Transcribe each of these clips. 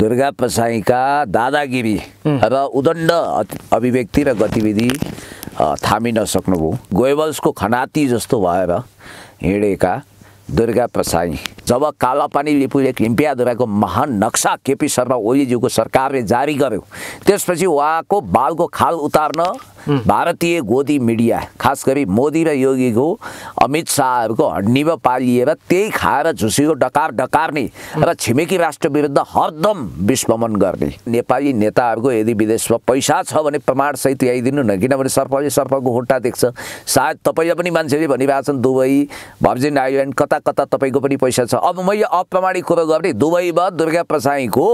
दुर्गा पसाईका दादागिरी र उदण्ड अभिव्यक्ति र गतिविधि थामिन सक्नुभयो गोयवल्सको खनाती जस्तो भएर हिँडेका दुर्गा प्रसाई जब कालापानी लिपुले लिम्पियादुराको महान नक्सा केपी शर्मा ओलीज्यूको सरकारले जारी गर्यो त्यसपछि उहाँको बालको खाल उतार्न भारतीय गोदी मिडिया खास गरी मोदी र योगीको अमित शाहहरूको हड्डीमा पालिएर त्यही खाएर झुसीको डकार डकार्ने र छिमेकी राष्ट्र विरुद्ध हरदम विस्फमन गर्ने नेपाली नेताहरूको यदि विदेशमा पैसा छ भने प्रमाणसहित ल्याइदिनु न किनभने सर्पले सर्पको खुट्टा देख्छ सायद तपाईँले पनि मान्छेले भनिरहेछन् दुबई भर्जिन आइल्यान्ड कता कता तपाईँको पनि पैसा छ अब मैले अप्रमाणिक कुरो गरेँ दुबईमा दुर्गा प्रसाईको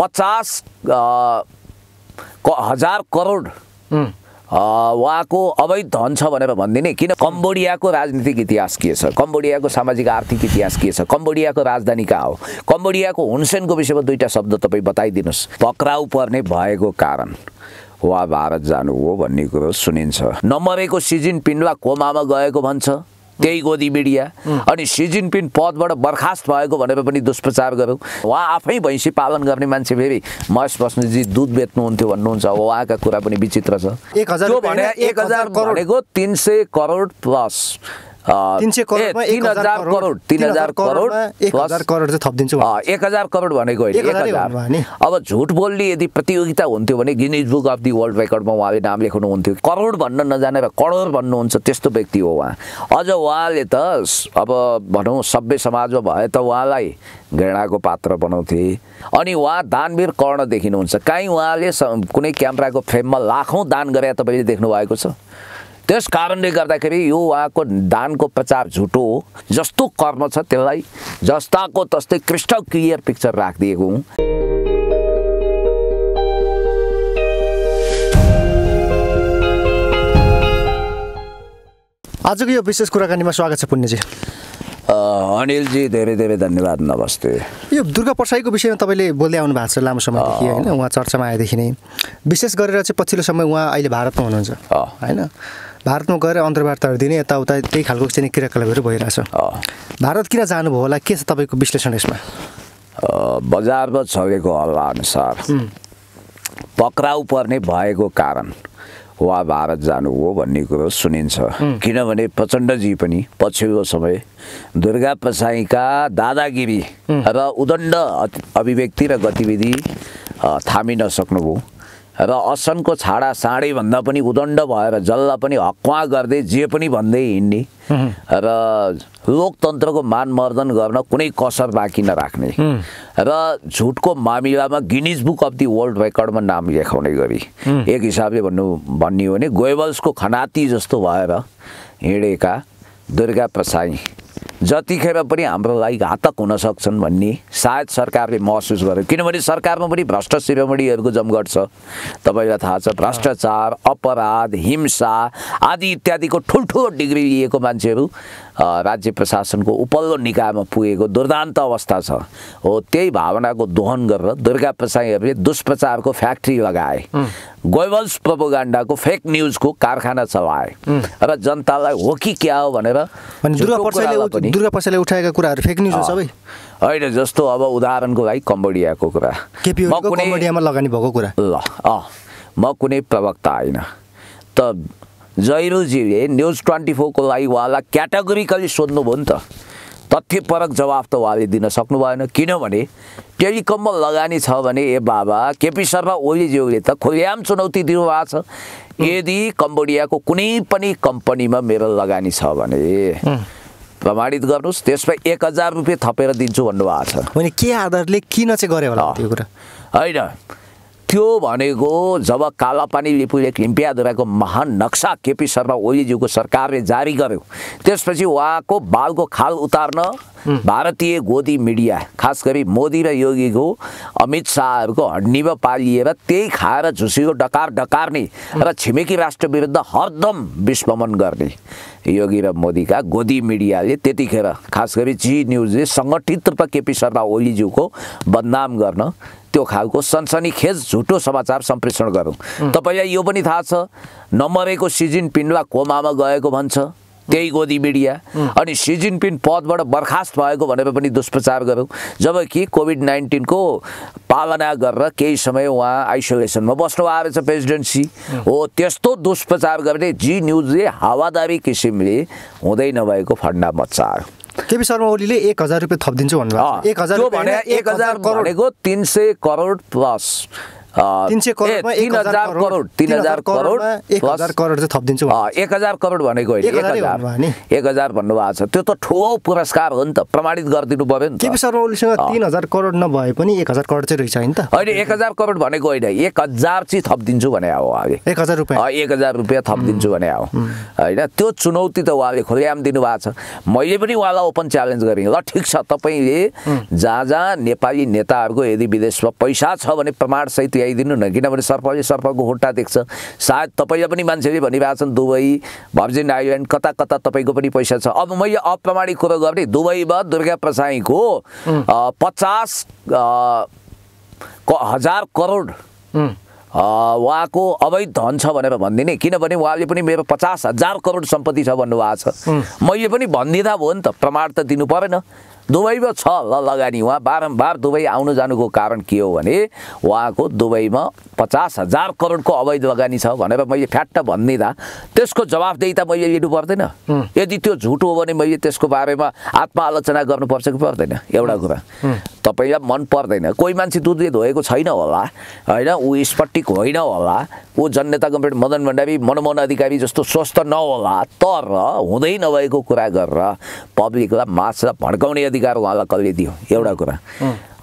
पचास हजार करोड उहाँको अवैध धन छ भनेर भनिदिने किन कम्बोडियाको राजनीतिक इतिहास के छ कम्बोडियाको सामाजिक आर्थिक इतिहास के छ कम्बोडियाको राजधानी कहाँ हो कम्बोडियाको हुनसेनको विषयमा दुईवटा शब्द तपाईँ बताइदिनुहोस् पक्राउ पर्ने भएको कारण वा भारत जानु हो भन्ने कुरो सुनिन्छ नमरेको सिजिन पिन्डवा कोमामा गएको भन्छ त्यही गोदी मिडिया अनि सी जिनपिङ पदबाट बर्खास्त भएको भनेर पनि दुष्प्रचार गऱ्यौँ उहाँ आफै भैँसी पालन गर्ने मान्छे फेरि महेश बस्नेजी दुध बेच्नुहुन्थ्यो भन्नुहुन्छ अब उहाँका कुरा पनि विचित्र छ एक हजार भनेको तिन सय करोड प्लस एक हजार करोड भनेको होइन अब झुट बोल्ने यदि प्रतियोगिता हुन्थ्यो भने Guinness Book of the World रेकर्डमा उहाँले नाम लेख्नुहुन्थ्यो करोड भन्न नजानेर करोड भन्नुहुन्छ त्यस्तो व्यक्ति हो उहाँ अझ उहाँले त अब भनौँ सभ्य समाजमा भए त उहाँलाई घृणाको पात्र बनाउँथे अनि उहाँ दानवीर कर्ण देखिनुहुन्छ काहीँ उहाँले कुनै क्यामेराको फ्रेममा लाखौँ दान गरे तपाईँले देख्नु भएको छ त्यस कारणले गर्दाखेरि यो उहाँको दानको प्रचार झुटो हो जस्तो कर्म छ त्यसलाई जस्ताको तस्तै क्रिस्टल क्लियर पिक्चर राखिदिएको हुँ आजको यो विशेष कुराकानीमा स्वागत छ पुण्यजी अनिलजी धेरै धेरै धन्यवाद नमस्ते यो दुर्गा प्रसाईको विषयमा तपाईँले बोल्दै आउनु भएको छ लामो समयदेखि होइन उहाँ चर्चामा आएदेखि नै विशेष गरेर चाहिँ पछिल्लो समय उहाँ अहिले भारतमा हुनुहुन्छ होइन भारतमा गएर अन्तर्वार्ताहरू दिने यताउता त्यही खालको चाहिँ क्रियाकलापहरू भइरहेछ भारत किन जानुभयो होला के छ तपाईँको विश्लेषण यसमा बजारमा छगेको हल्ला अनुसार पक्राउ पर्ने भएको कारण उहाँ भारत जानु हो भन्ने कुरो सुनिन्छ किनभने प्रचण्डजी पनि पछिल्लो समय दुर्गा पसाईका दादागिरी र उदण्ड अभिव्यक्ति र गतिविधि थामिन सक्नुभयो र असनको छाडा साँडैभन्दा पनि उदण्ड भएर जसलाई पनि हक्वा गर्दै जे पनि भन्दै हिँड्ने र लोकतन्त्रको मान मर्दन गर्न कुनै कसर बाँकी नराख्ने र झुटको मामिलामा Guinness Book of the World रेकर्डमा नाम लेखाउने गरी एक हिसाबले भन्नु भन्ने हो भने गोएबल्सको खनाती जस्तो भएर हिँडेका दुर्गा प्रसाई जतिखेर पनि हाम्रो लागि घातक हुन सक्छन् भन्ने सायद सरकारले महसुस गर्यो किनभने सरकारमा पनि भ्रष्ट शिरोमणिहरूको जमघट छ तपाईँलाई थाहा छ भ्रष्टाचार अपराध हिंसा आदि इत्यादिको ठुल्ठुलो डिग्री लिएको मान्छेहरू राज्य प्रशासनको उपल्लो निकायमा पुगेको दुर्दान्त अवस्था छ हो त्यही भावनाको दोहन गरेर दुर्गा प्रसाईहरूले दुष्प्रचारको फ्याक्ट्री लगाए गोवल्स प्रोपोगान्डाको फेक न्युजको कारखाना चलाए र जनतालाई हो कि क्या हो भनेर दुर्गा प्रसाईले उठाएका कुराहरू फेक न्युज सबै होइन जस्तो अब उदाहरणको लागि कम्बोडियाको कुरा म कुनै लगानी भएको कुरा ल अँ म कुनै प्रवक्ता होइन त जैरोजीले न्युज ट्वेन्टी फोरको लागि उहाँलाई क्याटेगोरिकली सोध्नुभयो नि त तथ्यपरक जवाफ त उहाँले दिन सक्नु भएन किनभने टेलिकममा लगानी छ भने ए बाबा केपी शर्मा ओलीज्यूले त खुल्याम चुनौती दिनुभएको छ यदि कम्बोडियाको कुनै पनि कम्पनीमा मेरो लगानी छ भने प्रमाणित गर्नुहोस् त्यसमा एक हजार रुपियाँ थपेर दिन्छु भन्नुभएको छ के आधारले किन चाहिँ गरे होला त्यो कुरा होइन त्यो भनेको जब कालापानी लिपुले लिम्पियाधुराको महान नक्सा केपी शर्मा ओलीज्यूको सरकारले जारी गर्यो त्यसपछि उहाँको बालको खाल उतार्न भारतीय गोदी मिडिया खास गरी मोदी र योगीको अमित शाहहरूको हड्डीमा पालिएर त्यही खाएर झुसीको डकार डकार्ने र छिमेकी राष्ट्र विरुद्ध हरदम विस्फमन गर्ने योगी र मोदीका गोदी मिडियाले त्यतिखेर खास गरी जी न्युजले सङ्गठित रूपमा केपी शर्मा ओलीज्यूको बदनाम गर्न त्यो खालको सनसनी खेज झुटो समाचार सम्प्रेषण गरौँ तपाईँलाई यो पनि थाहा छ नमरेको सिजिन पिन्वा कोमामा गएको भन्छ त्यही गोदी मिडिया अनि सी पिन पदबाट बर्खास्त भएको भनेर पनि दुष्प्रचार गऱ्यौँ जबकि कोभिड नाइन्टिनको पालना गरेर केही समय उहाँ आइसोलेसनमा बस्नु भएको रहेछ प्रेसिडेन्सी हो त्यस्तो दुष्प्रचार गर्ने जी न्युजले हावादारी किसिमले हुँदै नभएको फन्डा मच्चायो केपी शर्मा ओलीले एक हजार रुपियाँ थपिदिन्छु भन्नुभयो एक हजार भनेको तिन सय करोड प्लस तिन हजार करोड तिन हजार करोड एक हजार करोड भनेको होइन एक हजार एक हजार भन्नुभएको छ त्यो त ठुलो पुरस्कार हो नि त प्रमाणित गरिदिनु पऱ्यो नि केपी शर्मा ओलीसँग तिन हजार करोड नभए पनि एक हजार करोड चाहिँ रहेछ नि त होइन एक हजार करोड भनेको होइन एक हजार चाहिँ थपिदिन्छु भने हो उहाँले एक हजार रुपियाँ एक हजार रुपियाँ थपिदिन्छु भने हो होइन त्यो चुनौती त उहाँले खुलेआम दिनुभएको छ मैले पनि उहाँलाई ओपन च्यालेन्ज गरेँ ल ठिक छ तपाईँले जहाँ जहाँ नेपाली नेताहरूको यदि विदेशमा पैसा छ भने प्रमाणसहित ल्याइदिनु न किनभने सर्पले सर्पको होट्टा देख्छ सायद तपाईँले पनि मान्छेले भनिरहेको छन् दुबई भब्जिन आइल्यान्ड कता कता तपाईँको पनि पैसा छ अब मैले अप्रमाणिक कुरो गरेँ दुबईमा दुर्गा प्रसाईको पचास हजार करोड उहाँको अवैध धन छ भनेर भनिदिने किनभने उहाँले पनि मेरो पचास हजार करोड सम्पत्ति छ भन्नुभएको छ मैले पनि भनिदिँदा भयो नि त प्रमाण त दिनु परेन दुबईमा छ ल लगानी उहाँ बारम्बार दुबई आउनु जानुको कारण के हो भने उहाँको दुबईमा पचास हजार करोडको अवैध लगानी छ भनेर मैले फ्याट्ट भनिदिँदा त्यसको दिइ त मैले लिनु पर्दैन यदि त्यो झुट हो भने मैले त्यसको बारेमा आलोचना गर्नुपर्छ कि पर्दैन एउटा कुरा सबैलाई मन पर्दैन कोही मान्छे दुधले धोएको छैन होला होइन ऊ स्पटिक होइन होला ऊ जननेता कम्प्लिट मदन भण्डारी मनमोहन अधिकारी जस्तो स्वस्थ नहोला तर हुँदै नभएको कुरा गरेर पब्लिकलाई मासलाई भड्काउने अधिकार उहाँलाई कसले दियो एउटा कुरा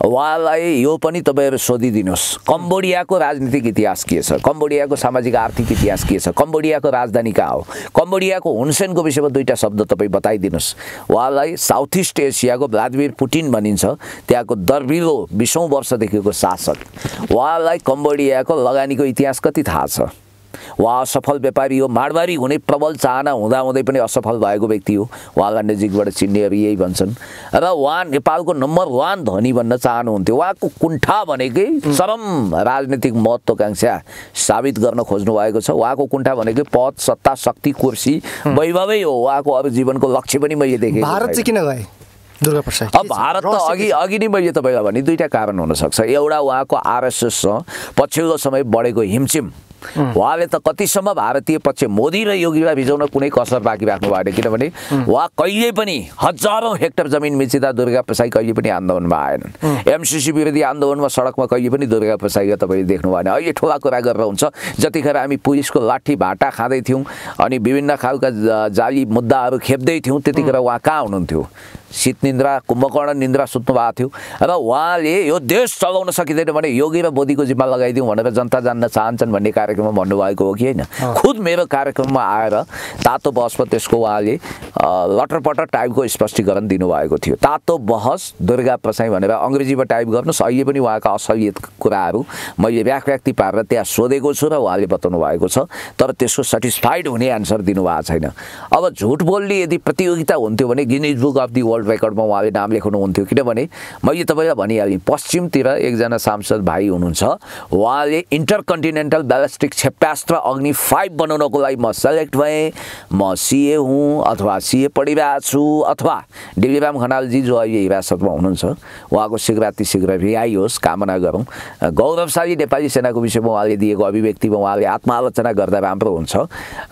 उहाँलाई यो पनि तपाईँहरू सोधिदिनुहोस् कम्बोडियाको राजनीतिक इतिहास के छ कम्बोडियाको सामाजिक आर्थिक इतिहास के छ कम्बोडियाको राजधानी कहाँ हो कम्बोडियाको हुनसेनको विषयमा दुईवटा शब्द तपाईँ बताइदिनुहोस् उहाँलाई साउथ इस्ट एसियाको भ्लादिमिर पुटिन भनिन्छ त्यहाँको दर्बिलो बिसौँ वर्षदेखिको शासक उहाँलाई कम्बोडियाको लगानीको इतिहास कति थाहा छ उहाँ असफल व्यापारी हो माडमारी हुने प्रबल चाहना हुँदाहुँदै पनि असफल भएको व्यक्ति हो उहाँलाई नजिकबाट चिन्नेहरू यही भन्छन् र उहाँ नेपालको नम्बर वान धनी भन्न चाहनुहुन्थ्यो उहाँको कुण्ठा भनेकै चरम राजनीतिक महत्त्वकाङ्क्षा साबित गर्न खोज्नु भएको छ उहाँको कुण्ठा भनेकै पद सत्ता शक्ति कुर्सी वैभवै हो उहाँको अरू जीवनको लक्ष्य पनि मैले देखेँ भारत चाहिँ किन गएँ अब भारत त अघि अघि नै मैले तपाईँलाई भने दुईवटा कारण हुनसक्छ एउटा उहाँको आरएसएस छ पछिल्लो समय बढेको हिमछिम उहाँले त कतिसम्म भारतीय पक्ष मोदी र योगीलाई भिजाउन कुनै कसर बाँकी राख्नु भएन किनभने उहाँ कहिले पनि हजारौँ हेक्टर जमिन मिचिँदा दुर्गा प्रसाई कहिले पनि आन्दोलनमा आएनन् एमसिसी विरोधी आन्दोलनमा सडकमा कहिले पनि दुर्गा प्रसाई तपाईँले देख्नु भएन अहिले ठुला कुरा गरेर हुन्छ जतिखेर हामी पुलिसको लाठी भाटा खाँदै थियौँ अनि विभिन्न खालका जाली मुद्दाहरू खेप्दै थियौँ त्यतिखेर उहाँ कहाँ हुनुहुन्थ्यो शीत निद्रा कुम्भकर्ण निन्द्रा सुत्नु भएको थियो र उहाँले यो देश चलाउन सकिँदैन भने योगी र बोधीको जिम्मा लगाइदिउँ भनेर जनता जान्न चाहन्छन् भन्ने कार्यक्रममा भन्नुभएको हो कि होइन खुद मेरो कार्यक्रममा आएर तातो बहसमा त्यसको उहाँले लटरपटर टाइपको स्पष्टीकरण दिनुभएको थियो तातो बहस दुर्गा प्रसाई भनेर अङ्ग्रेजीमा टाइप गर्नुहोस् अहिले पनि उहाँका असलियत कुराहरू मैले व्याख्याक्ति पारेर त्यहाँ सोधेको छु र उहाँले बताउनु भएको छ तर त्यसको सेटिस्फाइड हुने एन्सर दिनुभएको छैन अब झुट बोल्ने यदि प्रतियोगिता हुन्थ्यो भने Guinness Book of the World World रेकर्डमा उहाँले नाम लेख्नुहुन्थ्यो किनभने मैले तपाईँलाई भनिहालेँ पश्चिमतिर एकजना सांसद भाइ हुनुहुन्छ उहाँले इन्टर कन्टिनेन्टल ब्यालेस्टिक क्षेप्यास्त्र अग्नि फाइभ बनाउनको लागि म सेलेक्ट भएँ म सिए हुँ अथवा सिए पढिरहेको छु अथवा डिग्रीराम खनालजी जो अहिले हिरासतमा हुनुहुन्छ उहाँको शीघ्राति शीघ्र रिहाई होस् कामना गरौँ गौरवशाली नेपाली सेनाको विषयमा उहाँले दिएको अभिव्यक्तिमा उहाँले आत्मालोचना गर्दा राम्रो हुन्छ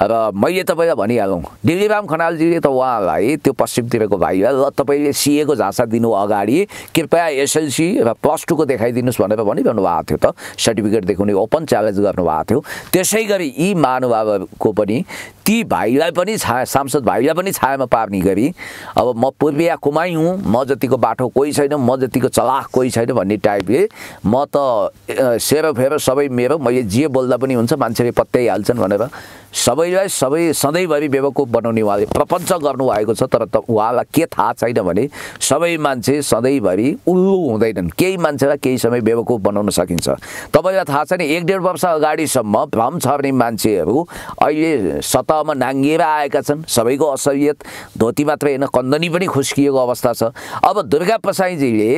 र मैले तपाईँलाई भनिहालौँ डिग्रीराम खनालजीले त उहाँलाई त्यो पश्चिमतिरको भाइलाई तपाईँले सिएको झाँसा दिनु अगाडि कृपया एसएलसी र प्लस टूको देखाइदिनुहोस् भनेर भनिरहनु भएको थियो त सर्टिफिकेट देखाउने ओपन च्यालेन्ज गर्नुभएको थियो त्यसै गरी यी महानुभावको पनि ती भाइलाई पनि छा सांसद भाइलाई पनि छायामा पार्ने गरी अब म पूर्विया कुमाइ हुँ म जतिको बाटो कोही छैन म जतिको चलाख कोही छैन भन्ने टाइपले म त सेरो फेरो सबै मेरो मैले जे बोल्दा पनि हुन्छ मान्छेले पत्याइहाल्छन् भनेर सबैलाई सबै सधैँभरि बेवकुप बनाउने उहाँले प्रपञ्च गर्नुभएको छ तर त उहाँलाई के थाहा छैन भने सबै मान्छे सधैँभरि उल्लु हुँदैनन् केही मान्छेलाई केही समय बेवकुप बनाउन सकिन्छ तपाईँलाई थाहा छ नि एक डेढ वर्ष अगाडिसम्म भ्रम छर्ने मान्छेहरू अहिले सत तहमा नाङ्गिएर आएका छन् सबैको असहयत धोती मात्रै होइन कन्दनी पनि खुस्किएको अवस्था छ अब दुर्गा प्रसाईजीले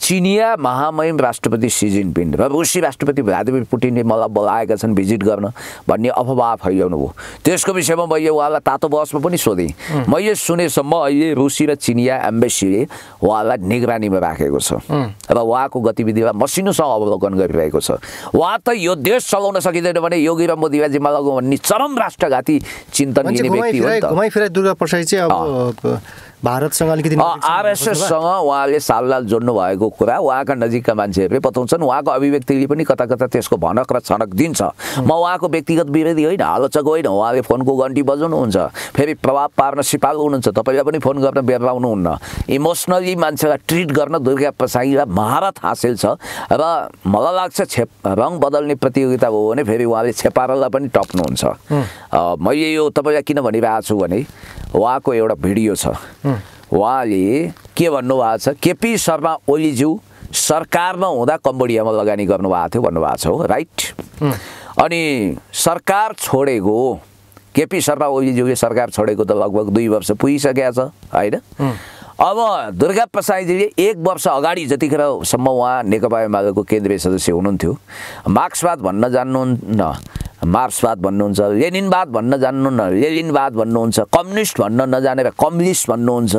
चिनिया महामहिम राष्ट्रपति सी जिनपिङ र रुसी राष्ट्रपति भ्लादिमिर पुटिनले मलाई बोलाएका छन् भिजिट गर्न भन्ने अफवाह फैलाउनु भयो त्यसको विषयमा मैले उहाँलाई तातो बहसमा पनि सोधेँ मैले सुनेसम्म अहिले रुसी र चिनिया एम्बेसीले उहाँलाई निगरानीमा राखेको छ र उहाँको गतिविधिलाई मसिनोसँग अवलोकन गरिरहेको छ उहाँ त यो देश चलाउन सकिँदैन भने योगी र मोदीबाजीमा लगाउँ भन्ने चरम राष्ट्रघाती चिन्तन लिने व्यक्ति हो दुर्गा भारतसँग अलिकति आरएसएससँग उहाँले साललाल जोड्नु भएको कुरा उहाँका नजिकका मान्छेहरूले बताउँछन् उहाँको अभिव्यक्तिले पनि कता कता त्यसको भनक र छनक दिन्छ म उहाँको व्यक्तिगत विरोधी होइन आलोचक होइन उहाँले फोनको घन्टी बजाउनुहुन्छ फेरि प्रभाव पार्न सिपाल हुनुहुन्छ तपाईँलाई पनि फोन गर्न बेलाउनुहुन्न इमोसनली मान्छेलाई ट्रिट गर्न दुर्गा प्रसाईलाई महारत हासिल छ र मलाई लाग्छ छेप रङ बदल्ने प्रतियोगिता हो भने फेरि उहाँले छेपारलाई पनि टप्नुहुन्छ मैले यो तपाईँलाई किन भनिरहेको छु भने उहाँको एउटा भिडियो छ उहाँले के भन्नुभएको छ केपी शर्मा ओलीज्यू सरकारमा हुँदा कम्बोडियामा लगानी गर्नुभएको थियो भन्नुभएको छ हो राइट अनि सरकार छोडेको केपी शर्मा ओलीज्यूले सरकार छोडेको त लगभग दुई वर्ष पुगिसकेको छ होइन अब दुर्गा प्रसाईजीले एक वर्ष अगाडि जतिखेरसम्म उहाँ नेकपा एमालेको केन्द्रीय सदस्य हुनुहुन्थ्यो मार्क्सवाद भन्न जान्नुहुन्न मार्क्सवाद भन्नुहुन्छ लेनिनवाद भन्न जान्नुहुन्न लेनिनवाद भन्नुहुन्छ कम्युनिस्ट भन्न नजानेर कम्युनिस्ट भन्नुहुन्छ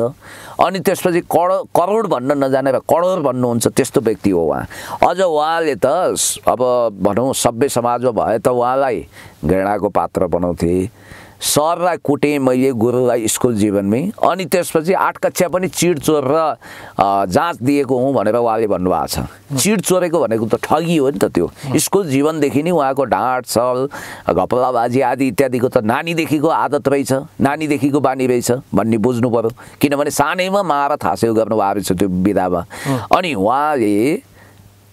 अनि त्यसपछि कड करोड भन्न नजानेर करोड भन्नुहुन्छ त्यस्तो व्यक्ति हो उहाँ अझ उहाँले त अब भनौँ सभ्य समाजमा भए त उहाँलाई घृणाको पात्र बनाउँथे सरलाई कुटेँ मैले गुरुलाई स्कुल जीवनमै अनि त्यसपछि आठ कक्षा पनि चिड चोरेर जाँच दिएको हुँ भनेर उहाँले भन्नुभएको छ चिड चोरेको भनेको त ठगी हो नि त त्यो स्कुल जीवनदेखि नै उहाँको ढाँट छल घपलाबाजी आदि इत्यादिको त नानीदेखिको आदत रहेछ नानीदेखिको बानी रहेछ भन्ने बुझ्नु पऱ्यो किनभने सानैमा महाभारत हास्यो गर्नुभएको रहेछ त्यो विधामा अनि उहाँले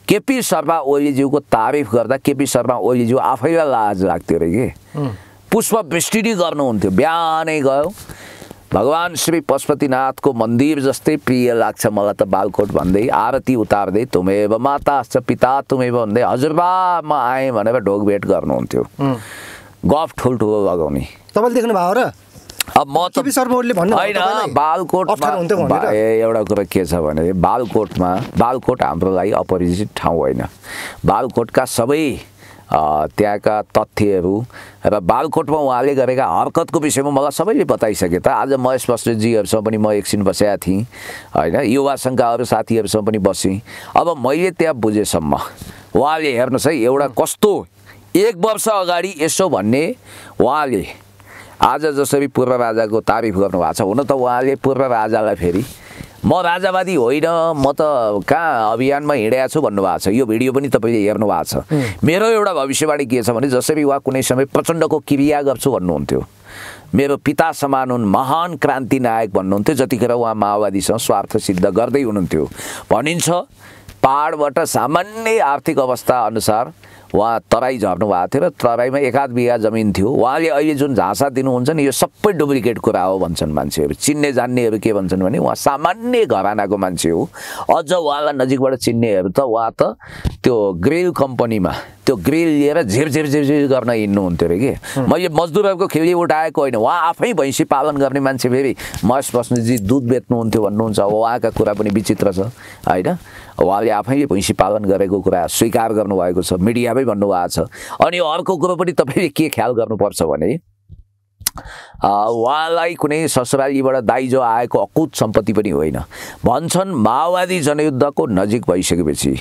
केपी शर्मा ओलीज्यूको तारिफ गर्दा केपी शर्मा ओलीज्यू आफैलाई लाज लाग्थ्यो अरे कि पुष्पवृष्टि गर्नुहुन्थ्यो बिहानै गयो भगवान् श्री पशुपतिनाथको मन्दिर जस्तै प्रिय लाग्छ मलाई त बालकोट भन्दै आरती उतार्दै तुमेव माता छ पिता तुमेव भन्दै हजुरबा म आएँ भनेर ढोकभेट गर्नुहुन्थ्यो गफ ठुल्ठुलो लगाउने तपाईँले देख्नु भयो र अब म त होइन बालकोटमा एउटा कुरा के छ भने बालकोटमा बालकोट हाम्रो लागि अपरिचित ठाउँ होइन बालकोटका सबै त्यहाँका तथ्यहरू र बालकोटमा उहाँले गरेका हरकतको विषयमा मलाई सबैले बताइसके त आज महेश बस्नेतजीहरूसँग पनि म एकछिन बसेका थिएँ होइन युवा सङ्घका अरू साथीहरूसँग पनि बसेँ अब मैले त्यहाँ बुझेसम्म उहाँले हेर्नुहोस् है एउटा कस्तो एक वर्ष अगाडि यसो भन्ने उहाँले आज जसरी पूर्व राजाको तारिफ गर्नुभएको छ हुन त उहाँले पूर्व राजालाई फेरि म राजावादी होइन म त कहाँ अभियानमा हिँडेको छु भन्नुभएको छ यो भिडियो पनि तपाईँले हेर्नु भएको छ मेरो एउटा भविष्यवाणी के छ भने जसरी उहाँ कुनै समय प्रचण्डको क्रिया गर्छु भन्नुहुन्थ्यो मेरो पिता समान हुन् महान क्रान्ति नायक भन्नुहुन्थ्यो जतिखेर उहाँ माओवादीसँग स्वार्थ सिद्ध गर्दै हुनुहुन्थ्यो भनिन्छ पाहाडबाट सामान्य आर्थिक अवस्था अनुसार उहाँ तराई झर्नु भएको थियो र तराईमा एकाध बिघा जमिन थियो उहाँले अहिले जुन झाँसा दिनुहुन्छ नि यो सबै डुप्लिकेट कुरा हो भन्छन् मान्छेहरू चिन्ने जान्नेहरू के भन्छन् भने उहाँ सामान्य घरानाको मान्छे हो अझ उहाँलाई नजिकबाट चिन्नेहरू त उहाँ त त्यो ग्रिल कम्पनीमा त्यो ग्रिल लिएर झिरझिर झिरझिर गर्न हिँड्नुहुन्थ्यो अरे कि मैले मजदुरहरूको खेली उठाएको होइन उहाँ आफै भैँसी पालन गर्ने मान्छे फेरि महेश बस्नेजी दुध बेच्नुहुन्थ्यो भन्नुहुन्छ उहाँका कुरा पनि विचित्र छ होइन उहाँले आफैले भैँसी पालन गरेको कुरा स्वीकार गर्नुभएको छ मिडियामै भन्नुभएको छ अनि अर्को कुरो पनि तपाईँले के ख्याल गर्नुपर्छ भने उहाँलाई कुनै ससुरालीबाट दाइजो आएको अकुत सम्पत्ति पनि होइन भन्छन् माओवादी जनयुद्धको नजिक भइसकेपछि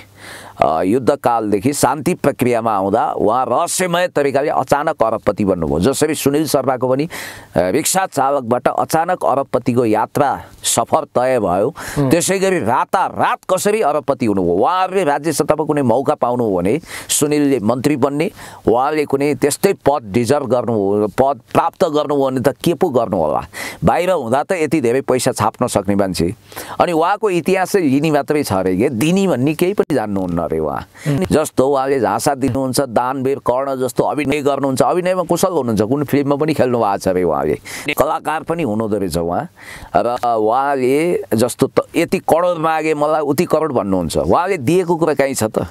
युद्धकालदेखि शान्ति प्रक्रियामा आउँदा उहाँ रहस्यमय तरिकाले अचानक अरबपति बन्नुभयो जसरी सुनिल शर्माको पनि रिक्सा चालकबाट अचानक अरबपतिको यात्रा सफर तय भयो त्यसै गरी रातारात कसरी अरबपति हुनुभयो उहाँहरूले राज्य सत्तामा कुनै मौका पाउनु हो भने सुनिलले मन्त्री बन्ने उहाँले कुनै त्यस्तै पद डिजर्भ गर्नु पद प्राप्त गर्नुभयो भने त के पो गर्नु होला बाहिर हुँदा त यति धेरै पैसा छाप्न सक्ने मान्छे अनि उहाँको इतिहासै लिने मात्रै छ अरे के दिनी भन्ने केही पनि जान्नुहुन्न अरे उहाँ जस्तो उहाँले झाँसा दिनुहुन्छ दानवीर कर्ण जस्तो अभिनय गर्नुहुन्छ अभिनयमा कुशल हुनुहुन्छ कुन फिल्ममा पनि खेल्नु भएको छ अरे उहाँले कलाकार पनि हुनुहुँदो रहेछ उहाँ र उहाँले जस्तो त यति करोड मागे मलाई उति करोड भन्नुहुन्छ उहाँले दिएको कुरा कहीँ छ त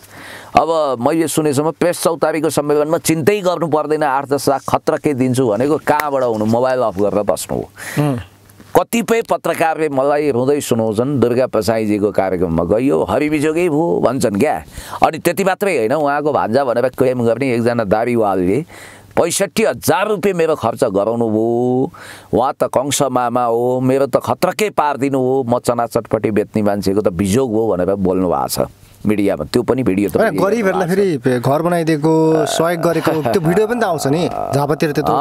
अब मैले सुनेसम्म प्रेस चौतारीको सम्मेलनमा चिन्तै गर्नु पर्दैन आठ दस लाख खतरा के दिन्छु भनेको कहाँबाट हुनु मोबाइल अफ गरेर बस्नु हो कतिपय पत्रकारले मलाई रुँदै सुनाउँछन् दुर्गा पसाईजीको कार्यक्रममा गयो हरिबिजोकै भयो भन्छन् क्या अनि त्यति मात्रै होइन उहाँको भान्जा भनेर क्लेम गर्ने एकजना दाबीवालले पैँसठी हजार रुपियाँ मेरो खर्च गराउनु भयो उहाँ त मामा हो मेरो त खत्रकै पारिदिनु हो म चना चटपटी बेच्ने मान्छेको त बिजोग हो भनेर बोल्नु भएको छ मिडियामा त्यो पनि भिडियो त गरिबहरूलाई फेरि घर बनाइदिएको सहयोग गरेको त्यो भिडियो पनि त आउँछ नि झापातिर त्यो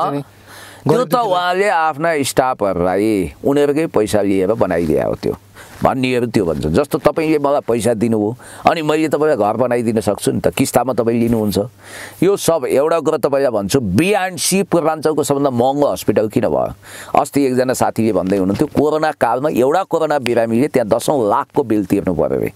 त्यो त उहाँले आफ्ना स्टाफहरूलाई उनीहरूकै पैसा लिएर बनाइदिएको हो त्यो भन्नेहरू त्यो भन्छन् जस्तो तपाईँले मलाई पैसा दिनुभयो अनि मैले तपाईँलाई घर बनाइदिन सक्छु नि त किस्तामा तपाईँ लिनुहुन्छ यो सब एउटा कुरा तपाईँलाई भन्छु सी पूर्वाञ्चलको सबभन्दा महँगो हस्पिटल किन भयो अस्ति एकजना साथीले भन्दै हुनुहुन्थ्यो कोरोना कालमा एउटा कोरोना बिरामीले त्यहाँ दसौँ लाखको बिल तिर्नु पऱ्यो अरे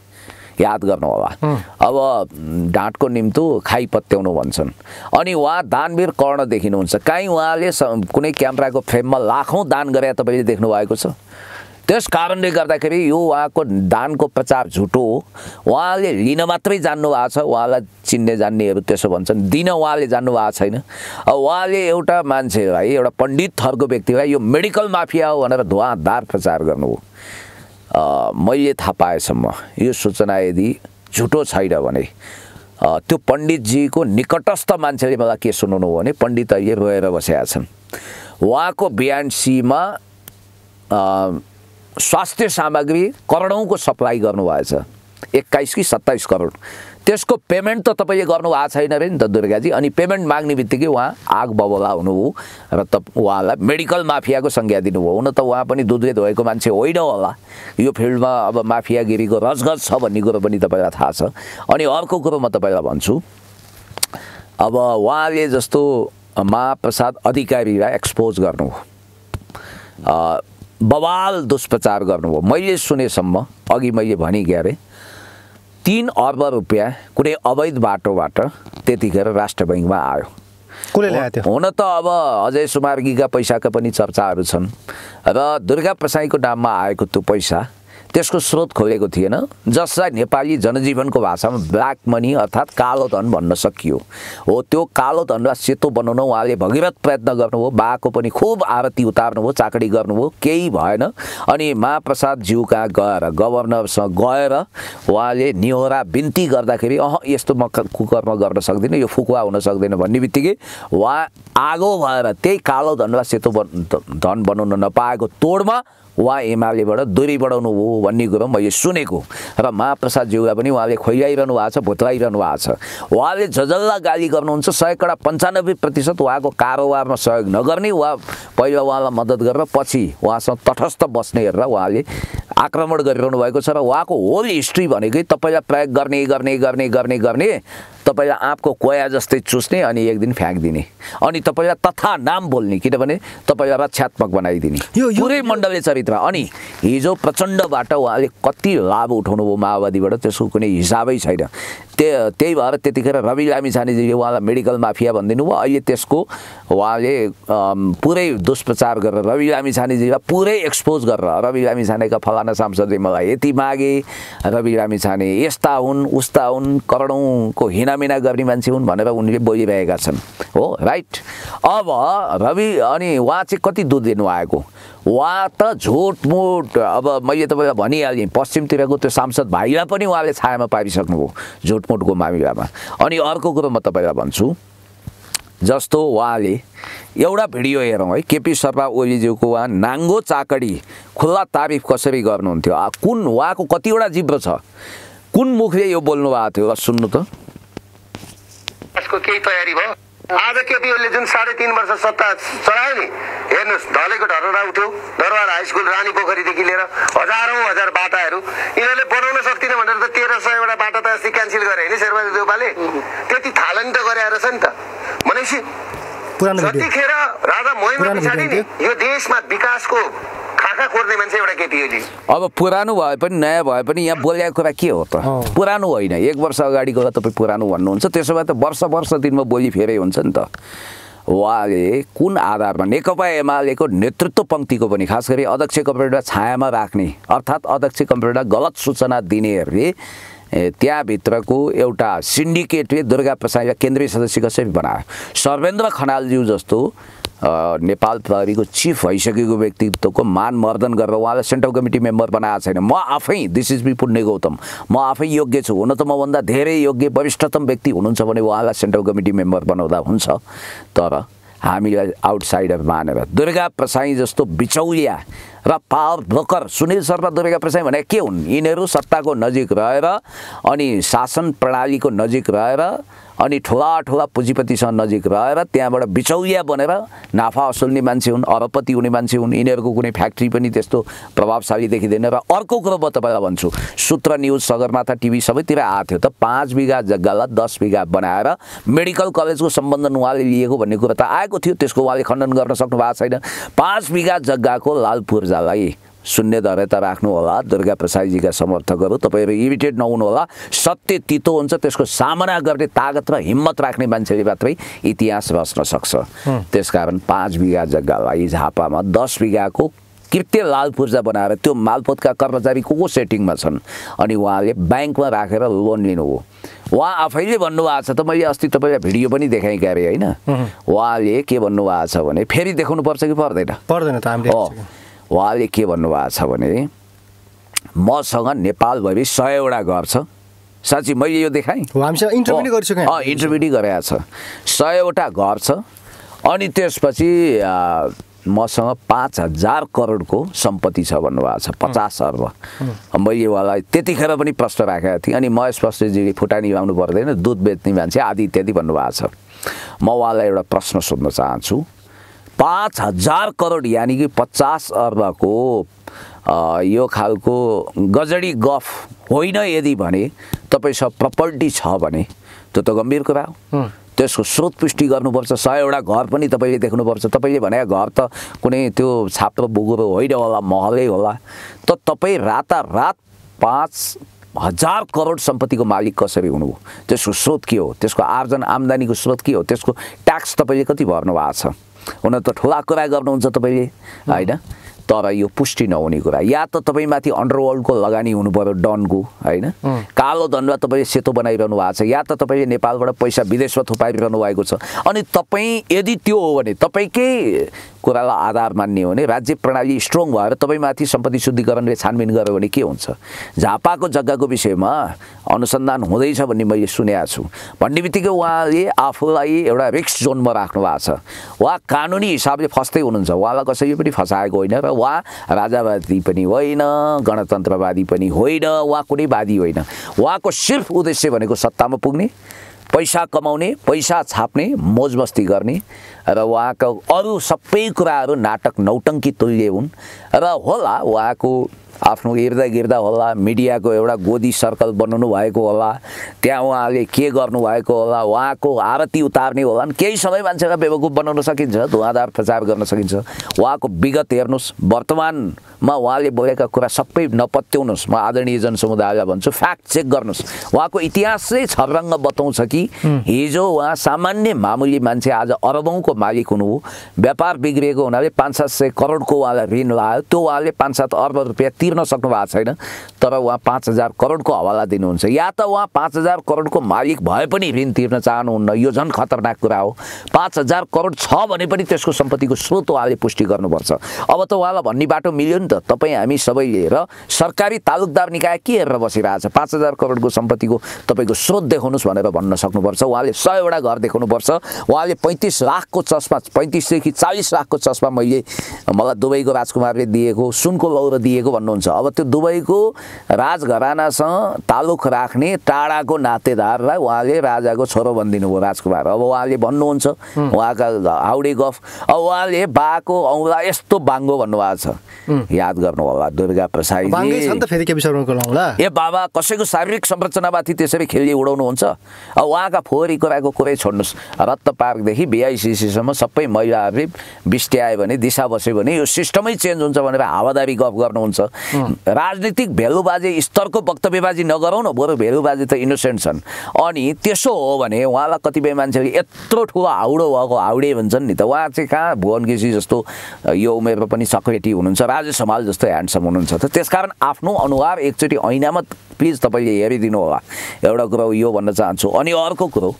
याद गर्नु होला अब ढाँटको निम्तो खाइ पत्याउनु भन्छन् अनि उहाँ दानवीर कर्ण देखिनुहुन्छ काहीँ उहाँले कुनै क्यामेराको फ्रेममा लाखौँ दान गरे तपाईँले देख्नु भएको छ त्यस कारणले गर्दाखेरि यो उहाँको दानको प्रचार झुटो हो उहाँले लिन मात्रै जान्नु भएको छ उहाँलाई चिन्ने जान्नेहरू त्यसो भन्छन् दिन उहाँले जान्नु भएको छैन अब उहाँले एउटा मान्छेलाई एउटा पण्डित थरको व्यक्तिलाई यो मेडिकल माफिया हो भनेर धुवाधार प्रचार गर्नु हो मैले थाहा पाएसम्म यो सूचना यदि झुटो छैन भने त्यो पण्डितजीको निकटस्थ मान्छेले मलाई के सुनाउनु हो भने पण्डित अहिले रोएर बसेका छन् उहाँको बिएनसीमा स्वास्थ्य सामग्री करोडौँको सप्लाई गर्नुभएछ एक्काइस कि सत्ताइस करोड त्यसको पेमेन्ट त तपाईँले गर्नुभएको छैन रे नि त दुर्गाजी अनि पेमेन्ट माग्ने बित्तिकै उहाँ आग बबला हुनुभयो र त उहाँलाई मेडिकल माफियाको संज्ञा दिनुभयो हुन त उहाँ पनि दुधले धोएको मान्छे होइन होला यो फिल्डमा अब माफियागिरीको रजगज छ भन्ने कुरो पनि तपाईँलाई थाहा छ अनि अर्को कुरो म तपाईँलाई भन्छु अब उहाँले जस्तो महाप्रसाद अधिकारीलाई एक्सपोज गर्नुभयो बवाल दुष्प्रचार गर्नुभयो मैले सुनेसम्म अघि मैले भनिगएँ अरे तिन अर्ब रुपियाँ कुनै अवैध बाटोबाट त्यतिखेर राष्ट्र ब्याङ्कमा आयो ल्याएको हुन त अब अजय सुमार्गीका पैसाका पनि चर्चाहरू छन् र दुर्गा प्रसाईको नाममा आएको त्यो पैसा त्यसको स्रोत खोलेको थिएन जसलाई नेपाली जनजीवनको भाषामा ब्ल्याक मनी अर्थात् कालो धन भन्न सकियो हो त्यो कालो धनलाई सेतो बनाउन उहाँले भगीरथ प्रयत्न गर्नुभयो बाको पनि खुब आरती उतार्नुभयो चाकडी गर्नुभयो केही भएन अनि महाप्रसाद कहाँ गएर गभर्नरसँग गएर उहाँले निहोरा बिन्ती गर्दाखेरि अह यस्तो म कुकरमा गर्न सक्दिनँ यो फुकुवा हुन सक्दैन भन्ने बित्तिकै उहाँ आगो भएर त्यही कालो धनलाई सेतो धन बनाउन नपाएको तोडमा उहाँ एमालेबाट दुरी बढाउनु हो भन्ने कुरो मैले सुनेको र महाप्रसादज्यूलाई पनि उहाँले खोइल्याइरहनु भएको छ भुत्लाइरहनु भएको छ उहाँले झजल्ला गाली गर्नुहुन्छ सयकडा पन्चानब्बे प्रतिशत उहाँको कारोबारमा सहयोग नगर्ने वा पहिला उहाँलाई मद्दत गरेर पछि उहाँसँग तटस्थ बस्ने हेरेर उहाँले आक्रमण गरिरहनु भएको छ र उहाँको होल हिस्ट्री भनेकै तपाईँलाई प्रयोग गर्ने गर्ने गर्ने गर्ने गर्ने तपाईँलाई आँपको कोया जस्तै चुस्ने अनि एक दिन फ्याँकिदिने अनि तपाईँलाई तथा नाम बोल्ने किनभने तपाईँलाई रक्षात्मक बनाइदिने यो पुरै मण्डले चरित्र अनि हिजो प्रचण्डबाट उहाँले कति लाभ उठाउनुभयो माओवादीबाट त्यसको कुनै हिसाबै छैन त्यो त्यही भएर त्यतिखेर रवि लामी छानेजीले उहाँलाई मेडिकल माफिया भनिदिनु भयो अहिले त्यसको उहाँले पुरै दुष्प्रचार गरेर रवि लामी छानेजीलाई पुरै एक्सपोज गरेर रवि लामी छानेका फलाना सांसदले मलाई यति मागे रवि लामी छाने यस्ता हुन् उस्ता हुन् करोडौँको हिँड मिना गर्ने मान्छे हुन् भनेर उनले बोलिरहेका छन् हो राइट अब रवि अनि उहाँ चाहिँ कति दुध दिनु आएको उहाँ त झोटमोट अब मैले तपाईँलाई भनिहालेँ पश्चिमतिरको त्यो सांसद भाइलाई पनि उहाँले छायामा पारिसक्नुभयो झोटमोटको मामिलामा अनि अर्को कुरो म तपाईँलाई भन्छु जस्तो उहाँले एउटा भिडियो हेरौँ है केपी शर्मा ओलीज्यूको उहाँ नाङ्गो चाकडी खुल्ला तारिफ कसरी गर्नुहुन्थ्यो कुन उहाँको कतिवटा जिब्रो छ कुन मुखले यो बोल्नु भएको थियो सुन्नु त यसको केही तयारी भयो आज के जुन साढे तिन वर्ष सत्ता चढायो नि हेर्नुहोस् ढलेको ढररा उठ्यो दरबार हाई स्कुल रानी पोखरीदेखि लिएर हजारौँ हजार बाटाहरू यिनीहरूले बनाउन सक्दिनँ भनेर त तेह्र सयवटा बाटा त अस्ति क्यान्सल गरे होइन शेरबहादुर देउपाले त्यति थालन त गरे रहेछ नि त भनेपछि जतिखेर राजा मोहिमा पछाडि नि यो देशमा विकासको अब पुरानो भए पनि नयाँ भए पनि यहाँ बोलिएको कुरा के हो त पुरानो होइन एक वर्ष अगाडिको तपाईँ पुरानो भन्नुहुन्छ त्यसो भए त वर्ष वर्ष दिनमा बोली फेरै हुन्छ नि त उहाँले कुन आधारमा नेकपा एमालेको नेतृत्व पङ्क्तिको पनि खास गरी अध्यक्ष कम्प्युटर छायामा राख्ने अर्थात् अध्यक्ष कम्प्युटर गलत सूचना दिनेहरूले त्यहाँभित्रको एउटा सिन्डिकेटले दुर्गा प्रसाद केन्द्रीय सदस्य कसरी बनायो सर्वेन्द्र खनालज्यू जस्तो नेपाल प्रहरीको चिफ भइसकेको व्यक्तित्वको मान मर्दन गरेर उहाँलाई सेन्ट्रल कमिटी मेम्बर बनाएको छैन म आफै दिस इज बी पुण्य गौतम म आफै योग्य छु हुन त मभन्दा धेरै योग्य वरिष्ठतम व्यक्ति हुनुहुन्छ भने उहाँलाई सेन्ट्रल कमिटी मेम्बर बनाउँदा हुन्छ तर हामीलाई आउटसाइडर मानेर दुर्गा प्रसाई जस्तो बिचौलिया र पावर ब्रोकर सुनिल शर्मा दुर्गा प्रसाई भने के हुन् यिनीहरू सत्ताको नजिक रहेर अनि शासन प्रणालीको नजिक रहेर अनि ठुला ठुला पुँजीपतिसँग नजिक रहेर त्यहाँबाट बिचौलिया बनेर नाफा असुल्ने मान्छे हुन् अरबपति हुने मान्छे हुन् यिनीहरूको कुनै फ्याक्ट्री पनि त्यस्तो प्रभावशाली देखिँदैन र अर्को कुरो म तपाईँलाई भन्छु सूत्र न्युज सगरमाथा टिभी सबैतिर आएको थियो त पाँच बिघा जग्गालाई दस बिघा बनाएर मेडिकल कलेजको सम्बन्धन उहाँले लिएको भन्ने कुरा त आएको थियो त्यसको उहाँले खण्डन गर्न सक्नु भएको छैन पाँच बिघा जग्गाको लाल पूर्जालाई शून्य धरेता राख्नुहोला दुर्गा प्रसादजीका समर्थकहरू तपाईँहरू इरिटेड होला सत्य तितो हुन्छ त्यसको सामना गर्ने तागत र हिम्मत राख्ने मान्छेले मात्रै इतिहास बस्न सक्छ त्यस कारण पाँच बिघा जग्गालाई झापामा दस बिघाको कृत्य लाल पूर्जा बनाएर त्यो मालपोतका कर्मचारी को को सेटिङमा छन् अनि उहाँले ब्याङ्कमा राखेर लोन लिनु हो उहाँ आफैले भन्नुभएको छ त मैले अस्ति तपाईँलाई भिडियो पनि देखाएँ क्यारे होइन उहाँले के भन्नुभएको छ भने फेरि देखाउनु पर्छ कि पर्दैन पर्दैन त उहाँले के भन्नुभएको छ भने मसँग नेपालभरि सयवटा घर छ साँच्ची मैले यो देखाएँ इन्टरभ्यू गराएको छ सयवटा घर छ अनि त्यसपछि मसँग पाँच हजार करोडको सम्पत्ति छ भन्नुभएको छ पचास अर्ब मैले उहाँलाई त्यतिखेर पनि प्रश्न राखेको थिएँ अनि महेश प्रश्नजीले फुटानी आउनु पर्दैन दुध बेच्ने मान्छे आदि इत्यादि भन्नुभएको छ म उहाँलाई एउटा प्रश्न सोध्न चाहन्छु पाँच हजार करोड यानि कि पचास अर्बको यो खालको गजडी गफ होइन यदि भने तपाईँसँग प्रपर्टी छ भने त्यो त गम्भीर कुरा हो त्यसको स्रोत पुष्टि गर्नुपर्छ सयवटा घर पनि तपाईँले देख्नुपर्छ तपाईँले भने घर त कुनै त्यो छाप्रो बुगुरो होइन होला महलै होला त तपाईँ रातारात पाँच हजार करोड सम्पत्तिको मालिक कसरी हुनुभयो त्यसको स्रोत के हो त्यसको आर्जन आम्दानीको स्रोत के हो त्यसको ट्याक्स तपाईँले कति भर्नु भएको छ हुन त ठुला कुरा गर्नुहुन्छ तपाईँले होइन तर यो पुष्टि नहुने कुरा या त तपाईँमाथि अन्डरवर्ल्डको लगानी हुनु डनको होइन कालो धनलाई तपाईँले सेतो बनाइरहनु भएको छ या त तपाईँले नेपालबाट पैसा विदेशमा थुपारिरहनु भएको छ अनि तपाईँ यदि त्यो हो भने तपाईँकै कुरालाई आधार मान्ने हो भने राज्य प्रणाली स्ट्रङ भएर तपाईँमाथि सम्पत्ति शुद्धिकरणले छानबिन गर्यो भने के हुन्छ झापाको जग्गाको विषयमा अनुसन्धान हुँदैछ भन्ने मैले सुनेको छु भन्ने बित्तिकै उहाँले आफूलाई एउटा रिक्स जोनमा राख्नु भएको छ उहाँ कानुनी हिसाबले फस्दै हुनुहुन्छ उहाँलाई कसैले पनि फसाएको होइन र वा राजावादी पनि होइन गणतन्त्रवादी पनि होइन वा कुनै वादी होइन उहाँको सिर्फ उद्देश्य भनेको सत्तामा पुग्ने पैसा कमाउने पैसा छाप्ने मोजमस्ती गर्ने र उहाँको अरू सबै कुराहरू नाटक नौटङ्की तुल्य हुन् र होला उहाँको आफ्नो हेर्दा हेर्दा होला मिडियाको एउटा गोदी सर्कल बनाउनु भएको होला त्यहाँ उहाँले के गर्नुभएको होला उहाँको आरती उतार्ने होला नि केही समय मान्छेलाई बेबकुप बनाउन सकिन्छ धुवाधार प्रचार गर्न सकिन्छ उहाँको विगत हेर्नुहोस् वर्तमानमा उहाँले बोलेका कुरा सबै नपत्याउनुहोस् म आदरणीय जनसमुदायलाई भन्छु फ्याक्ट चेक गर्नुहोस् उहाँको इतिहास चाहिँ छरङ्ग बताउँछ कि हिजो उहाँ सामान्य मामुली मान्छे आज अरबौँको मालिक हुनु व्यापार बिग्रिएको हुनाले पाँच सात सय करोडको उहाँलाई ऋण लायो त्यो उहाँले पाँच सात अर्ब रुपियाँ तिर्न सक्नु भएको छैन तर उहाँ पाँच हजार करोडको हवाला दिनुहुन्छ या त उहाँ पाँच हजार करोडको मालिक भए पनि ऋण तिर्न चाहनुहुन्न यो झन् खतरनाक कुरा हो पाँच हजार करोड छ भने पनि त्यसको सम्पत्तिको स्रोत उहाँले पुष्टि गर्नुपर्छ अब त उहाँलाई भन्ने बाटो मिल्यो नि त तपाईँ हामी सबै र सरकारी तालुकदार निकाय के हेरेर बसिरहेछ पाँच हजार करोडको सम्पत्तिको तपाईँको स्रोत देखाउनुहोस् भनेर भन्न सक्नुपर्छ उहाँले सयवटा घर देखाउनुपर्छ उहाँले पैँतिस लाखको चस्मा पैँतिसदेखि चालिस लाखको चस्मा मैले मलाई दुबईको राजकुमारले दिएको सुनको लौरो दिएको भन्नु गर्नुहुन्छ अब त्यो दुबईको राजघरानासँग तालुक राख्ने टाढाको नातेदारलाई उहाँले राजाको छोरो भयो राजकुमार अब उहाँले भन्नुहुन्छ उहाँका हाउडी गफ अब उहाँले बाको औँला यस्तो बाङ्गो भन्नुभएको छ याद गर्नु होला दुर्गा प्रसाद ए बाबा कसैको शारीरिक संरचनामाथि त्यसरी खेली उडाउनुहुन्छ अब उहाँका फोहोरी कुराको कुरै छोड्नुहोस् रत्त पार्कदेखि बिआइसिसीसम्म सबै महिलाहरूले बिस्ट्यायो भने दिशा बस्यो भने यो सिस्टमै चेन्ज हुन्छ भनेर हावादारी गफ गर्नुहुन्छ राजनीतिक भेलुबाजी स्तरको वक्तव्यबाजी नगरौँ न बरु भेलुबाजी त इनोसेन्ट छन् अनि त्यसो हो भने उहाँलाई कतिपय मान्छेले यत्रो ठुलो हाउडो भएको हाउडे भन्छन् नि त उहाँ चाहिँ कहाँ भुवन केसी जस्तो यो उमेरमा पनि सक्रेटी हुनुहुन्छ राजेश समाज जस्तो ह्यान्डसम हुनुहुन्छ त त्यसकारण आफ्नो अनुहार एकचोटि ऐनामा प्लिज तपाईँले हेरिदिनु होला एउटा कुरो यो भन्न चाहन्छु अनि अर्को कुरो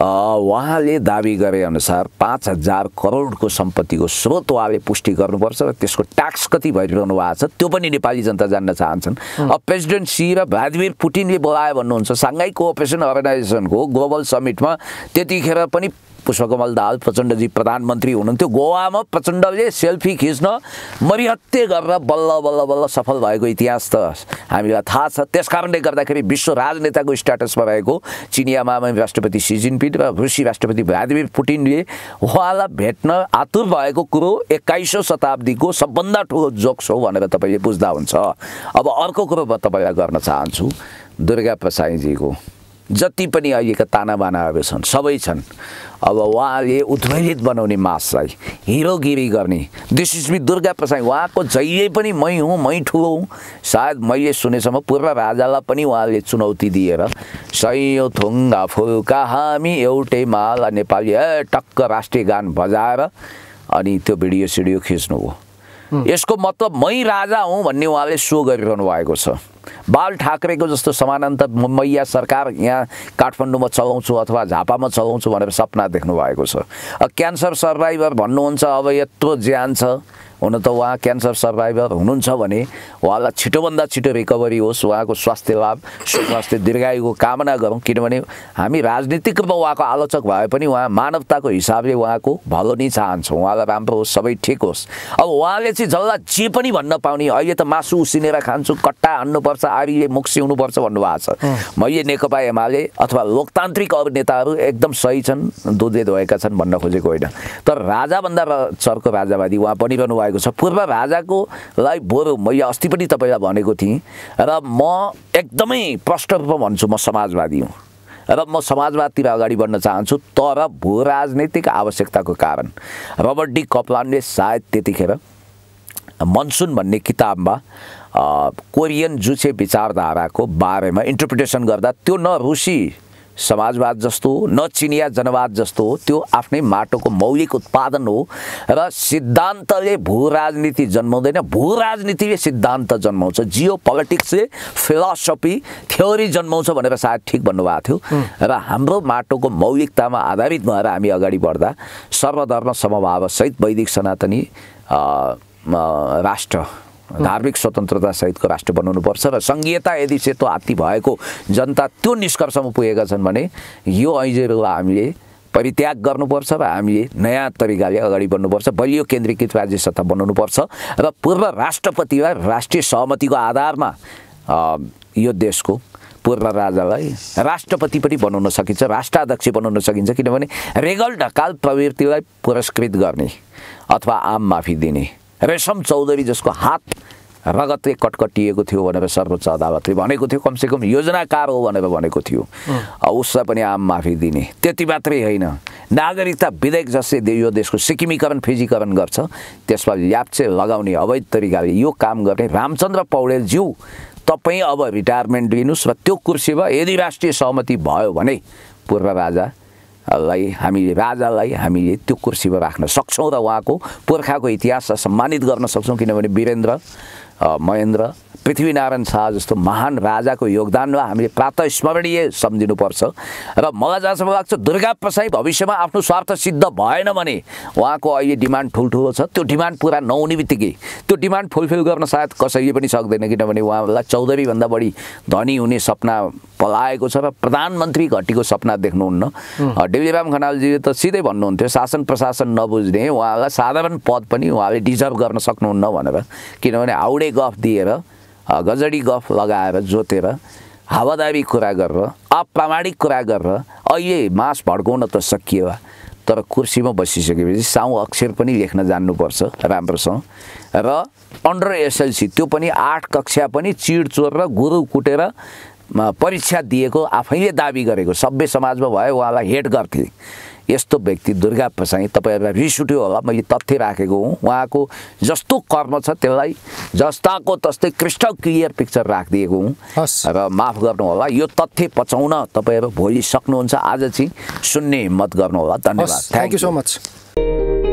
उहाँले दावी गरेअनुसार पाँच हजार करोडको सम्पत्तिको स्रोत उहाँले पुष्टि गर्नुपर्छ र त्यसको ट्याक्स कति भइरहनु भएको छ त्यो पनि नेपाली जनता जान्न चाहन्छन् अब प्रेसिडेन्ट सी र भ्लादिमिर पुटिनले बोलायो भन्नुहुन्छ साङ्घाई कोअपरेसन अर्गनाइजेसनको ग्लोबल समिटमा त्यतिखेर पनि पुष्पकमल दाहाल प्रचण्डजी प्रधानमन्त्री हुनुहुन्थ्यो गोवामा प्रचण्डले सेल्फी खिच्न मरिहत्ते गरेर बल्ल बल्ल बल्ल सफल भएको इतिहास त हामीलाई थाहा छ त्यस कारणले गर्दाखेरि विश्व राजनेताको स्ट्याटसमा रहेको चिनिया राष्ट्रपति सी जिनपिङ र रुसी राष्ट्रपति भ्लादिमिर पुटिनले उहाँलाई भेट्न आतुर भएको कुरो एक्काइसौँ शताब्दीको सबभन्दा ठुलो जोक्स हो भनेर तपाईँले बुझ्दा हुन्छ अब अर्को कुरो म तपाईँलाई गर्न चाहन्छु दुर्गा प्रसाईजीको जति पनि अहिलेका ताना बानाहरू छन् सबै छन् अब उहाँले उद्वेलित बनाउने मासलाई हिरोगिरी गर्ने this is me Durga Prasad उहाँको जहिले पनि मै हुँ मै ठुलो हुँ सायद मैले सुनेसम्म पूर्व राजालाई पनि उहाँले चुनौती दिएर सयौँ थुङ्गा फुल्का हामी एउटै माला नेपाली ए टक्क राष्ट्रिय गान बजाएर अनि त्यो भिडियो सिडियो खिच्नुभयो यसको मतलब मै राजा हुँ भन्ने उहाँले सो गरिरहनु भएको छ बाल ठाकरेको जस्तो समानन्त मैया सरकार यहाँ काठमाडौँमा चलाउँछु अथवा झापामा चलाउँछु भनेर सपना देख्नु भएको छ अब क्यान्सर सर्भाइभर भन्नुहुन्छ अब यत्रो ज्यान छ हुन त उहाँ क्यान्सर सर्भाइभर हुनुहुन्छ भने उहाँलाई छिटोभन्दा छिटो रिकभरी होस् उहाँको स्वास्थ्य लाभ स्वास्थ्य दीर्घायुको कामना गरौँ किनभने हामी राजनीतिक रूपमा उहाँको आलोचक भए पनि उहाँ मानवताको हिसाबले उहाँको भलो नै चाहन्छौँ उहाँलाई राम्रो होस् सबै ठिक होस् अब उहाँले चाहिँ जसलाई जे पनि भन्न पाउने अहिले त मासु उसिनेर खान्छु कट्टा हान्नु पर्छ हुनुपर्छ आरयुले मुक्सी हुनुपर्छ भन्नुभएको छ मैले नेकपा एमाले अथवा लोकतान्त्रिक अब नेताहरू एकदम सही छन् दुधे धोएका छन् भन्न खोजेको होइन तर राजाभन्दा चर्को राजावादी उहाँ बनिरहनु भएको छ पूर्व राजाको लाई बरु मैले अस्ति पनि तपाईँलाई भनेको थिएँ र म एकदमै प्रष्ट रूपमा भन्छु म समाजवादी हुँ र म समाजवादतिर अगाडि बढ्न चाहन्छु तर भू राजनैतिक आवश्यकताको कारण रबर्ट डी कप्लानले सायद त्यतिखेर मनसुन भन्ने किताबमा कोरियन जुचे विचारधाराको बारेमा इन्टरप्रिटेसन गर्दा त्यो न रुसी समाजवाद जस्तो हो न चिनिया जनवाद जस्तो त्यो आफ्नै माटोको मौलिक उत्पादन हो र सिद्धान्तले भू राजनीति जन्माउँदैन भू राजनीतिले सिद्धान्त जन्माउँछ जियो पोलिटिक्सले फिलोसफी थ्योरी जन्माउँछ भनेर सायद ठिक भन्नुभएको थियो र हाम्रो माटोको मौलिकतामा आधारित भएर हामी अगाडि बढ्दा सर्वधर्म समभावसहित वैदिक सनातनी राष्ट्र धार्मिक स्वतन्त्रता सहितको राष्ट्र बनाउनुपर्छ र सङ्घीयता यदि सेतो हात्ती भएको जनता त्यो निष्कर्षमा पुगेका छन् भने यो ऐजेरोलाई हामीले परित्याग गर्नुपर्छ र हामीले नयाँ तरिकाले अगाडि बढ्नुपर्छ बलियो केन्द्रीकृत राज्य सत्ता बनाउनुपर्छ र पूर्व राष्ट्रपतिलाई राष्ट्रिय सहमतिको आधारमा यो देशको पूर्व राजालाई राष्ट्रपति पनि बनाउन सकिन्छ राष्ट्राध्यक्ष बनाउन सकिन्छ किनभने रेगल ढकाल प्रवृत्तिलाई पुरस्कृत गर्ने अथवा आम माफी दिने रेशम चौधरी जसको हात रगतले कटकटिएको थियो भनेर सर्वोच्च अदालतले भनेको थियो कमसेकम योजनाकार हो भनेर भनेको थियो उसलाई पनि आम माफी दिने त्यति मात्रै होइन नागरिकता विधेयक जसले यो देशको सिक्किमीकरण फिजीकरण गर्छ त्यसमा ल्याप्चे लगाउने अवैध तरिकाले यो काम गर्ने रामचन्द्र पौडेलज्यू तपाईँ अब रिटायरमेन्ट लिनुहोस् र त्यो कुर्सीमा यदि राष्ट्रिय सहमति भयो भने पूर्व राजा लाई हामीले राजालाई हामीले त्यो कुर्सीमा राख्न सक्छौँ र उहाँको पुर्खाको इतिहासलाई सम्मानित गर्न सक्छौँ किनभने वीरेन्द्र महेन्द्र पृथ्वीनारायण शाह जस्तो महान राजाको योगदानमा हामीले प्रात स्मरणीय सम्झिनुपर्छ र मलाई जहाँसम्म लाग्छ दुर्गा प्रसाई भविष्यमा आफ्नो स्वार्थ सिद्ध भएन भने उहाँको अहिले डिमान्ड ठुल्ठुलो छ त्यो डिमान्ड पुरा नहुने बित्तिकै त्यो डिमान्ड फुलफिल गर्न सायद कसैले पनि सक्दैन किनभने उहाँलाई चौधरीभन्दा बढी धनी हुने सपना पलाएको छ र प्रधानमन्त्री घटीको सपना देख्नुहुन्न डेबीराम खनालजीले त सिधै भन्नुहुन्थ्यो शासन प्रशासन नबुझ्ने उहाँलाई साधारण पद पनि उहाँले डिजर्भ गर्न सक्नुहुन्न भनेर किनभने हाउडे गफ दिएर गजडी गफ लगाएर जोतेर हावादारी कुरा गरेर अप्रामाणिक कुरा गरेर अहिले मास भड्काउन त सकियो तर कुर्सीमा बसिसकेपछि साउ अक्षर पनि लेख्न जान्नुपर्छ राम्रोसँग र अन्डर एसएलसी त्यो पनि आठ कक्षा पनि चिडचोर र गुरु कुटेर परीक्षा दिएको आफैले दाबी गरेको सभ्य समाजमा भयो उहाँलाई हेट गर्थे यस्तो व्यक्ति दुर्गा प्रसाई तपाईँहरूलाई रिस उठ्यो होला मैले तथ्य राखेको हुँ उहाँको जस्तो कर्म छ त्यसलाई जस्ताको तस्तै क्रिस्टल क्लियर पिक्चर राखिदिएको हुँ र माफ गर्नु होला यो तथ्य पचाउन तपाईँहरू भोलि सक्नुहुन्छ आज चाहिँ सुन्ने हिम्मत गर्नु होला धन्यवाद थ्याङ्क यू सो मच